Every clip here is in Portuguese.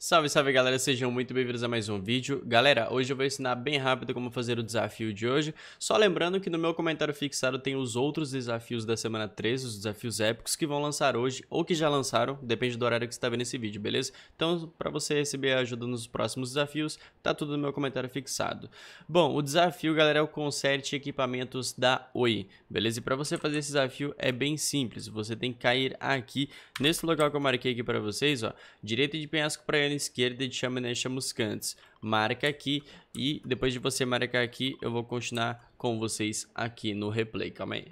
Salve, salve galera, sejam muito bem-vindos a mais um vídeo. Galera, hoje eu vou ensinar bem rápido como fazer o desafio de hoje. Só lembrando que no meu comentário fixado tem os outros desafios da semana 13, os desafios épicos que vão lançar hoje ou que já lançaram, depende do horário que você está vendo esse vídeo, beleza? Então, para você receber ajuda nos próximos desafios, tá tudo no meu comentário fixado. Bom, o desafio, galera, é o conserte equipamentos da Oi, beleza? E para você fazer esse desafio é bem simples, você tem que cair aqui, nesse local que eu marquei aqui para vocês, ó, direita de penhasco para perna esquerda de chaminés chamuscantes. Marca aqui e depois de você marcar aqui, eu vou continuar com vocês aqui no replay. Calma aí.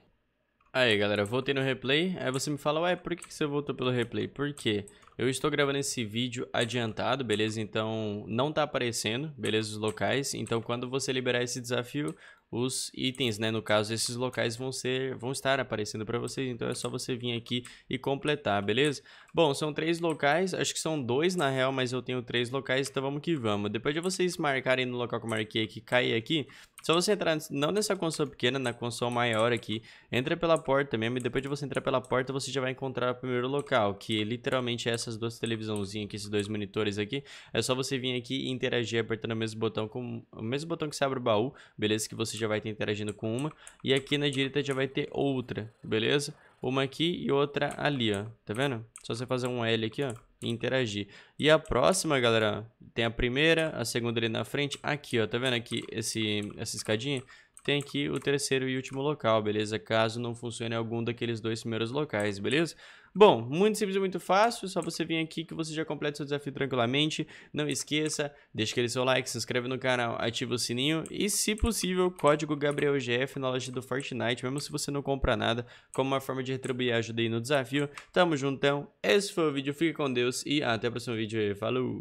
Aí, galera, voltei no replay. Aí você me fala, ué, por que você voltou pelo replay? Por quê? Eu estou gravando esse vídeo adiantado, beleza? Então, não tá aparecendo, beleza? Os locais. Então, quando você liberar esse desafio, os itens, né? No caso, esses locais vão ser, vão estar aparecendo para vocês, então é só você vir aqui e completar, beleza? Bom, são três locais, acho que são dois na real, mas eu tenho três locais, então vamos que vamos. Depois de vocês marcarem no local que eu marquei aqui, cair aqui, só você entrar, não nessa console pequena, na console maior aqui, entra pela porta mesmo, e depois de você entrar pela porta, você já vai encontrar o primeiro local, que é literalmente é essas duas televisãozinhas aqui, esses dois monitores aqui, é só você vir aqui e interagir apertando o mesmo botão, com o mesmo botão que você abre o baú, beleza? Que você já vai estar interagindo com uma. E aqui na direita já vai ter outra, beleza? Uma aqui e outra ali, ó. Tá vendo? Só você fazer um L aqui, ó. E interagir. E a próxima, galera, tem a primeira, a segunda ali na frente. Aqui, ó. Tá vendo aqui esse, essa escadinha? tem aqui o terceiro e último local, beleza? Caso não funcione algum daqueles dois primeiros locais, beleza? Bom, muito simples e muito fácil, só você vir aqui que você já completa seu desafio tranquilamente. Não esqueça, deixa aquele seu like, se inscreve no canal, ativa o sininho e, se possível, código GabrielGF na loja do Fortnite, mesmo se você não compra nada, como uma forma de retribuir a ajuda aí no desafio. Tamo juntão, esse foi o vídeo, fique com Deus e até o próximo vídeo. Falou!